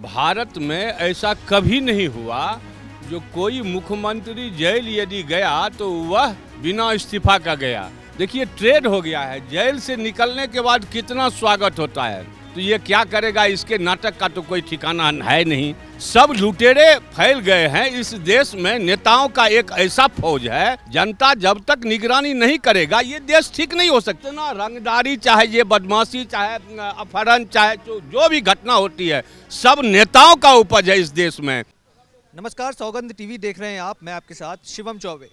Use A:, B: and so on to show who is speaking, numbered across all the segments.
A: भारत में ऐसा कभी नहीं हुआ जो कोई मुख्यमंत्री जेल यदि गया तो वह बिना इस्तीफा का गया देखिए ट्रेड हो गया है जेल से निकलने के बाद कितना स्वागत होता है तो ये क्या करेगा इसके नाटक का तो कोई ठिकाना है नहीं सब लुटेरे फैल गए हैं इस देश में नेताओं का एक ऐसा फौज है जनता जब तक निगरानी नहीं करेगा ये देश ठीक नहीं हो सकते ना रंगदारी चाहे ये बदमाशी चाहे अपहरण चाहे जो जो भी घटना होती है सब नेताओं का उपज है इस देश में
B: नमस्कार सौगंध टीवी देख रहे हैं आप मैं आपके साथ शिवम चौबे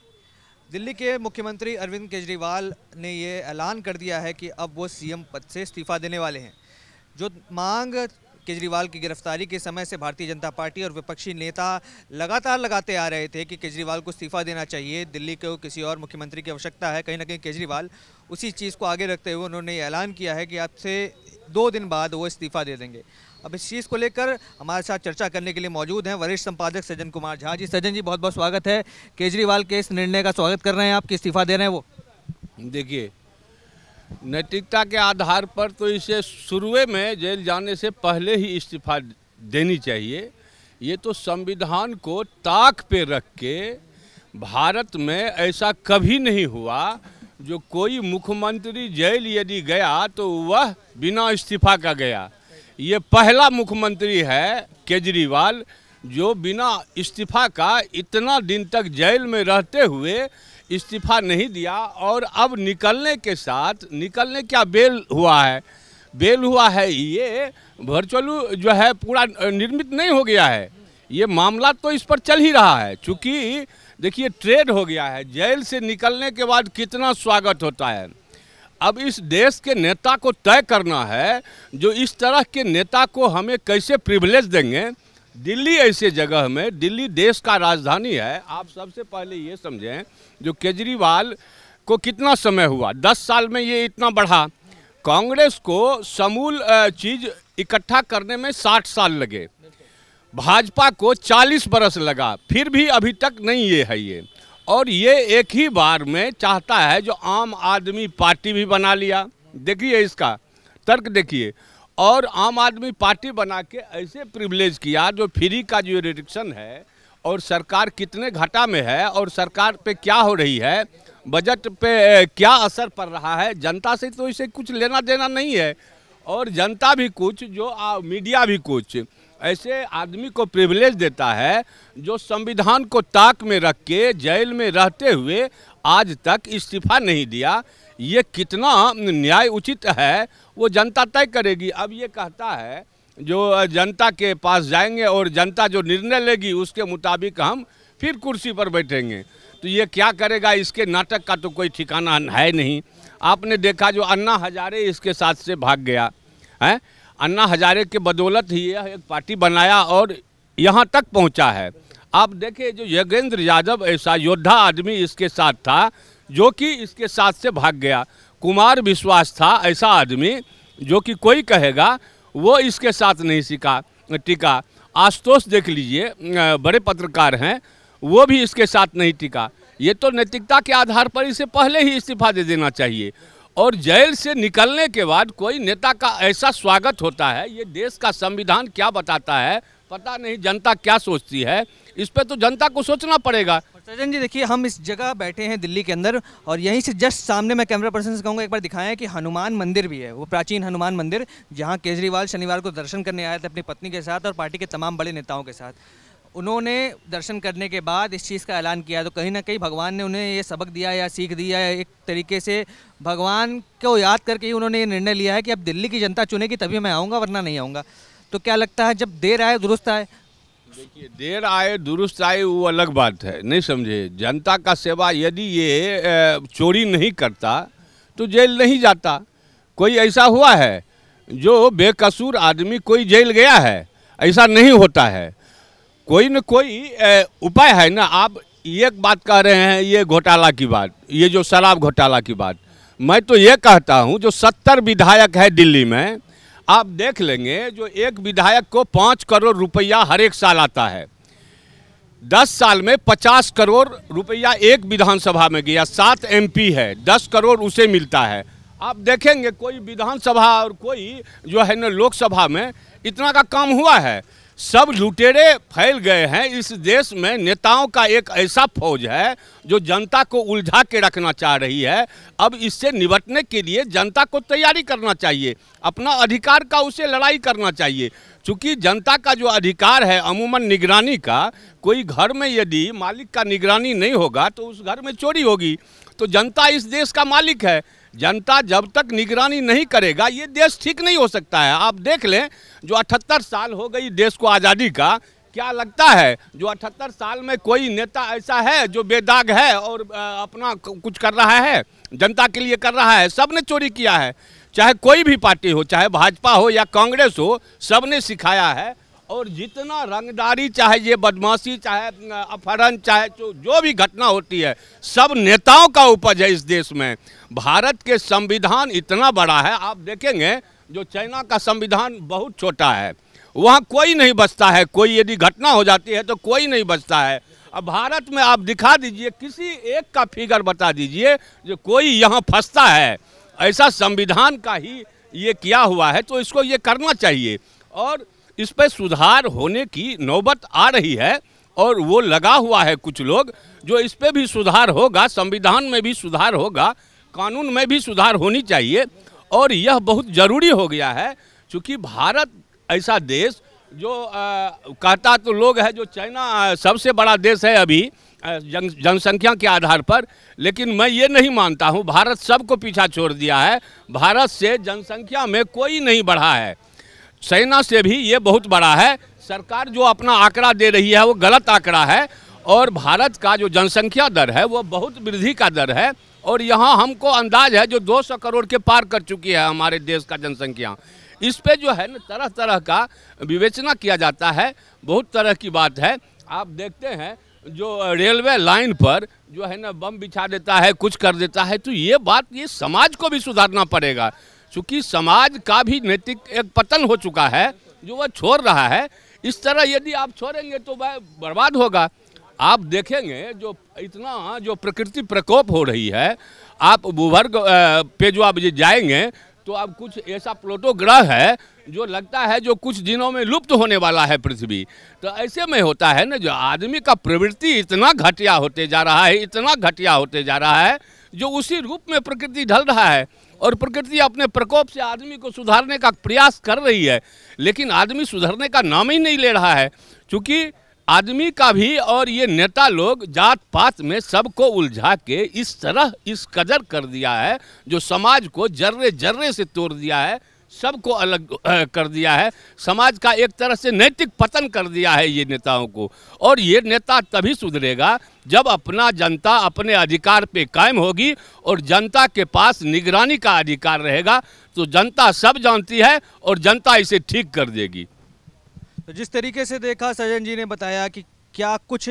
B: दिल्ली के मुख्यमंत्री अरविंद केजरीवाल ने ये ऐलान कर दिया है कि अब वो सीएम पद से इस्तीफा देने वाले हैं जो मांग केजरीवाल की गिरफ्तारी के समय से भारतीय जनता पार्टी और विपक्षी नेता लगातार लगाते आ रहे थे कि केजरीवाल को इस्तीफा देना चाहिए दिल्ली को किसी और मुख्यमंत्री की आवश्यकता है कहीं ना कहीं केजरीवाल उसी चीज़ को आगे रखते हुए उन्होंने ऐलान किया है कि आपसे दो दिन बाद वो इस्तीफा दे देंगे अब इस चीज़ को लेकर हमारे साथ चर्चा करने के लिए मौजूद हैं वरिष्ठ संपादक सज्जन कुमार झा जी सज्जन जी बहुत बहुत स्वागत है केजरीवाल के इस निर्णय का स्वागत कर रहे हैं आपके इस्तीफा दे रहे हैं वो
A: देखिए नैतिकता के आधार पर तो इसे शुरू में जेल जाने से पहले ही इस्तीफा देनी चाहिए ये तो संविधान को ताक पे रख के भारत में ऐसा कभी नहीं हुआ जो कोई मुख्यमंत्री जेल यदि गया तो वह बिना इस्तीफा का गया ये पहला मुख्यमंत्री है केजरीवाल जो बिना इस्तीफा का इतना दिन तक जेल में रहते हुए इस्तीफा नहीं दिया और अब निकलने के साथ निकलने क्या बेल हुआ है बेल हुआ है ये वर्चुअलू जो है पूरा निर्मित नहीं हो गया है ये मामला तो इस पर चल ही रहा है चूँकि देखिए ट्रेड हो गया है जेल से निकलने के बाद कितना स्वागत होता है अब इस देश के नेता को तय करना है जो इस तरह के नेता को हमें कैसे प्रिवलेज देंगे दिल्ली ऐसे जगह में दिल्ली देश का राजधानी है आप सबसे पहले ये समझें जो केजरीवाल को कितना समय हुआ दस साल में ये इतना बढ़ा कांग्रेस को समूल चीज़ इकट्ठा करने में साठ साल लगे भाजपा को चालीस बरस लगा फिर भी अभी तक नहीं ये है ये और ये एक ही बार में चाहता है जो आम आदमी पार्टी भी बना लिया देखिए इसका तर्क देखिए और आम आदमी पार्टी बना के ऐसे प्रिवलेज किया जो फ्री का जो रिडिक्शन है और सरकार कितने घाटा में है और सरकार पे क्या हो रही है बजट पे क्या असर पड़ रहा है जनता से तो इसे कुछ लेना देना नहीं है और जनता भी कुछ जो आ, मीडिया भी कुछ ऐसे आदमी को प्रिविलेज देता है जो संविधान को ताक में रख के जेल में रहते हुए आज तक इस्तीफा नहीं दिया ये कितना न्याय उचित है वो जनता तय करेगी अब ये कहता है जो जनता के पास जाएंगे और जनता जो निर्णय लेगी उसके मुताबिक हम फिर कुर्सी पर बैठेंगे तो ये क्या करेगा इसके नाटक का तो कोई ठिकाना है नहीं आपने देखा जो अन्ना हजारे इसके साथ से भाग गया है अन्ना हजारे के बदौलत ही यह एक पार्टी बनाया और यहाँ तक पहुँचा है आप देखिए जो योगेंद्र यादव ऐसा योद्धा आदमी इसके साथ था जो कि इसके साथ से भाग गया कुमार विश्वास था ऐसा आदमी जो कि कोई कहेगा वो इसके साथ नहीं सीखा टिका आशुतोष देख लीजिए बड़े पत्रकार हैं वो भी इसके साथ नहीं टिका ये तो नैतिकता के आधार पर इसे पहले ही इस्तीफा दे देना चाहिए और जेल से निकलने के बाद कोई नेता का ऐसा स्वागत होता है ये देश का संविधान क्या बताता
B: है पता नहीं जनता क्या सोचती है इस पर तो जनता को सोचना पड़ेगा सज्जन जी देखिए हम इस जगह बैठे हैं दिल्ली के अंदर और यहीं से जस्ट सामने मैं कैमरा पर्सन से कहूँगा एक बार दिखाएं कि हनुमान मंदिर भी है वो प्राचीन हनुमान मंदिर जहाँ केजरीवाल शनिवार को दर्शन करने आए थे अपनी पत्नी के साथ और पार्टी के तमाम बड़े नेताओं के साथ उन्होंने दर्शन करने के बाद इस चीज़ का ऐलान किया तो कहीं ना कहीं भगवान ने उन्हें ये सबक दिया या सीख दिया या एक तरीके से भगवान को याद करके ही उन्होंने ये निर्णय लिया है कि अब दिल्ली की जनता चुनेगी तभी मैं आऊँगा वरना नहीं आऊँगा तो क्या लगता है जब देर आए दुरुस्त आए
A: देखिए देर आए दुरुस्त आए वो अलग बात है नहीं समझे जनता का सेवा यदि ये चोरी नहीं करता तो जेल नहीं जाता कोई ऐसा हुआ है जो बेकसूर आदमी कोई जेल गया है ऐसा नहीं होता है कोई न कोई उपाय है ना आप एक बात कह रहे हैं ये घोटाला की बात ये जो शराब घोटाला की बात मैं तो ये कहता हूँ जो सत्तर विधायक है दिल्ली में आप देख लेंगे जो एक विधायक को पाँच करोड़ रुपया हर एक साल आता है दस साल में पचास करोड़ रुपया एक विधानसभा में गया सात एमपी है दस करोड़ उसे मिलता है आप देखेंगे कोई विधानसभा और कोई जो है ना लोकसभा में इतना का काम हुआ है सब लुटेरे फैल गए हैं इस देश में नेताओं का एक ऐसा फौज है जो जनता को उलझा के रखना चाह रही है अब इससे निपटने के लिए जनता को तैयारी करना चाहिए अपना अधिकार का उसे लड़ाई करना चाहिए चूँकि जनता का जो अधिकार है अमूमन निगरानी का कोई घर में यदि मालिक का निगरानी नहीं होगा तो उस घर में चोरी होगी तो जनता इस देश का मालिक है जनता जब तक निगरानी नहीं करेगा ये देश ठीक नहीं हो सकता है आप देख लें जो अठहत्तर साल हो गई देश को आज़ादी का क्या लगता है जो अठहत्तर साल में कोई नेता ऐसा है जो बेदाग है और अपना कुछ कर रहा है जनता के लिए कर रहा है सब ने चोरी किया है चाहे कोई भी पार्टी हो चाहे भाजपा हो या कांग्रेस हो सब ने सिखाया है और जितना रंगदारी चाहे ये बदमाशी चाहे अपहरण चाहे जो जो भी घटना होती है सब नेताओं का उपज है इस देश में भारत के संविधान इतना बड़ा है आप देखेंगे जो चाइना का संविधान बहुत छोटा है वहाँ कोई नहीं बचता है कोई यदि घटना हो जाती है तो कोई नहीं बचता है अब भारत में आप दिखा दीजिए किसी एक का फिगर बता दीजिए जो कोई यहाँ फंसता है ऐसा संविधान का ही ये किया हुआ है तो इसको ये करना चाहिए और इस पर सुधार होने की नौबत आ रही है और वो लगा हुआ है कुछ लोग जो इस पर भी सुधार होगा संविधान में भी सुधार होगा कानून में भी सुधार होनी चाहिए और यह बहुत ज़रूरी हो गया है क्योंकि भारत ऐसा देश जो आ, कहता तो लोग है जो चाइना सबसे बड़ा देश है अभी जन जनसंख्या के आधार पर लेकिन मैं ये नहीं मानता हूँ भारत सबको पीछा छोड़ दिया है भारत से जनसंख्या में कोई नहीं बढ़ा है सेना से भी ये बहुत बड़ा है सरकार जो अपना आंकड़ा दे रही है वो गलत आंकड़ा है और भारत का जो जनसंख्या दर है वो बहुत वृद्धि का दर है और यहाँ हमको अंदाज है जो 200 करोड़ के पार कर चुकी है हमारे देश का जनसंख्या इस पे जो है ना तरह तरह का विवेचना किया जाता है बहुत तरह की बात है आप देखते हैं जो रेलवे लाइन पर जो है ना बम बिछा देता है कुछ कर देता है तो ये बात ये समाज को भी सुधारना पड़ेगा चूँकि समाज का भी नैतिक एक पतन हो चुका है जो वह छोड़ रहा है इस तरह यदि आप छोड़ेंगे तो वह बर्बाद होगा आप देखेंगे जो इतना जो प्रकृति प्रकोप हो रही है आप भूवर्ग पे जो आप जाएंगे तो अब कुछ ऐसा प्लोटो ग्रह है जो लगता है जो कुछ दिनों में लुप्त होने वाला है पृथ्वी तो ऐसे में होता है ना जो आदमी का प्रवृत्ति इतना घटिया होते जा रहा है इतना घटिया होते जा रहा है जो उसी रूप में प्रकृति ढल रहा है और प्रकृति अपने प्रकोप से आदमी को सुधारने का प्रयास कर रही है लेकिन आदमी सुधरने का नाम ही नहीं ले रहा है क्योंकि आदमी का भी और ये नेता लोग जात पात में सबको उलझा के इस तरह इस कदर कर दिया है जो समाज को जर्रे जर्रे से तोड़ दिया है सबको अलग कर दिया है समाज का एक तरह से नैतिक पतन कर दिया है ये नेताओं को और ये नेता तभी सुधरेगा जब अपना जनता अपने अधिकार पे कायम होगी और जनता के पास निगरानी का अधिकार रहेगा तो जनता सब जानती है और जनता इसे ठीक कर देगी
B: तो जिस तरीके से देखा सजन जी ने बताया कि क्या कुछ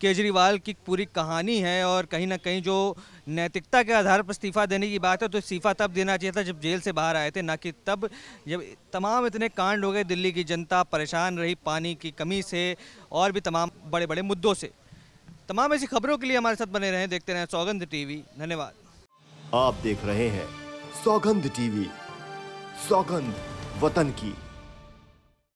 B: केजरीवाल की पूरी कहानी है और कहीं ना कहीं जो नैतिकता के आधार पर इस्तीफ़ा देने की बात है तो इस्तीफ़ा तब देना चाहिए था जब जेल से बाहर आए थे ना कि तब जब तमाम इतने कांड हो गए दिल्ली की जनता परेशान रही पानी की कमी से और भी तमाम बड़े बड़े मुद्दों से तमाम ऐसी खबरों के लिए हमारे साथ बने रहे देखते रहे सौगंध टीवी धन्यवाद
A: आप देख रहे हैं सौगंध टीवी सौगंध वतन की